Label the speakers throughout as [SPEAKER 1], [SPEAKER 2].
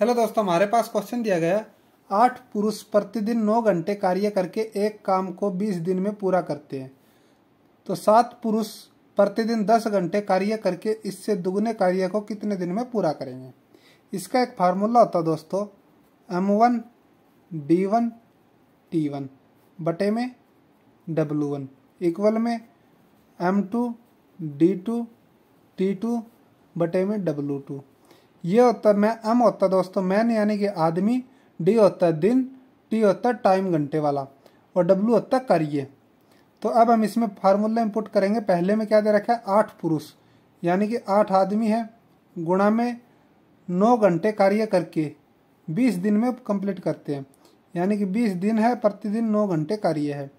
[SPEAKER 1] hello दोस्तों हमारे पास question दिया गया आठ पुरुष प्रतिदिन नौ घंटे कार्य करके एक काम को बीस दिन में पूरा करते हैं तो सात पुरुष प्रतिदिन दस घंटे कार्य करके इससे दुगने कार्य को कितने दिन में पूरा करेंगे इसका एक फार्मूला होता है दोस्तों M one D one T one बटे में डब्लू वन इक्वल में M two D two T two बटे में डब्लू टू ये होता है मैं एम होता है दोस्तों मैन यानी कि आदमी डी होता है दिन टी होता है टाइम घंटे वाला और डब्ल्यू होता है करिए तो अब हम इसमें फार्मूला इनपुट करेंगे पहले में क्या दे रखा है आठ पुरुष यानी कि आठ आदमी है गुणा में नौ घंटे कार्य करके बीस दिन में कंप्लीट करते हैं यानी कि बीस दिन है प्रतिदिन नौ घंटे कार्य है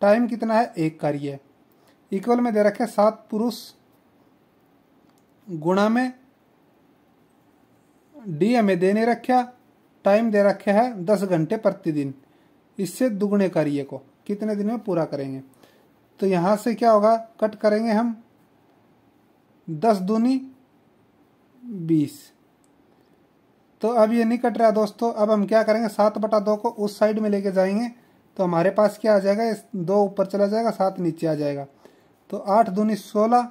[SPEAKER 1] टाइम कितना है एक कार्य इक्वल में दे रखे सात पुरुष गुणा में डी हमें देने रखा टाइम दे रखा है दस घंटे प्रतिदिन इससे दुगने करिए को कितने दिन में पूरा करेंगे तो यहाँ से क्या होगा कट करेंगे हम दस दूनी बीस तो अब ये नहीं कट रहा दोस्तों अब हम क्या करेंगे सात बटा दो को उस साइड में लेके जाएंगे तो हमारे पास क्या आ जाएगा इस दो ऊपर चला जाएगा सात नीचे आ जाएगा तो आठ दूनी सोलह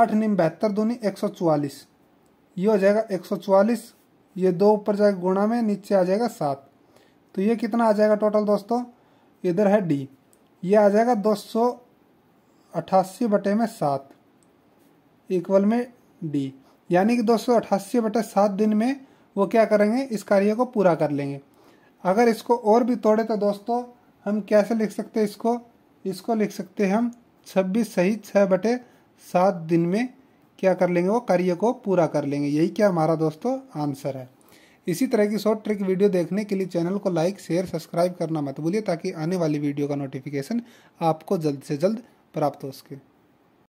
[SPEAKER 1] आठ निम बहत्तर दूनी एक सौ चौवालीस ये हो जाएगा एक सौ चवालीस ये दो ऊपर जाएगा गुणा में नीचे आ जाएगा सात तो ये कितना आ जाएगा टोटल दोस्तों इधर है डी ये आ जाएगा दो सौ अट्ठासी बटे में सात इक्वल में डी यानी कि दो सौ अट्ठासी बटे सात दिन में वो क्या करेंगे इस कार्य को पूरा कर लेंगे अगर इसको और भी तोड़े तो दोस्तों हम कैसे लिख सकते हैं इसको इसको लिख सकते हैं हम छब्बीस सही छः बटे सात दिन में क्या कर लेंगे वो कार्य को पूरा कर लेंगे यही क्या हमारा दोस्तों आंसर है इसी तरह की शॉर्ट ट्रिक वीडियो देखने के लिए चैनल को लाइक शेयर सब्सक्राइब करना मत भूलिए ताकि आने वाली वीडियो का नोटिफिकेशन आपको जल्द से जल्द प्राप्त हो सके